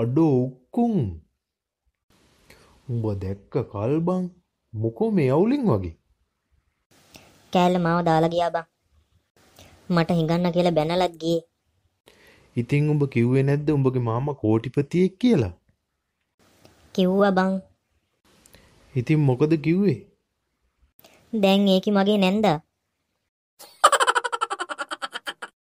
අඩෝ උක්කුම් උඹ දැක්ක කල්බං මොකෝ මේ අවුලින් වගේ කෑල්ල මාව දාලා ගියා බං මට හිඟන්න කියලා බැනලත් ගියේ ඉතින් උඹ කිව්වේ නැද්ද උඹගේ මාමා කෝටිපතියෙක් කියලා කිව්වා බං ඉතින් මොකද කිව්වේ දැන් ඒකි මගේ නැන්දා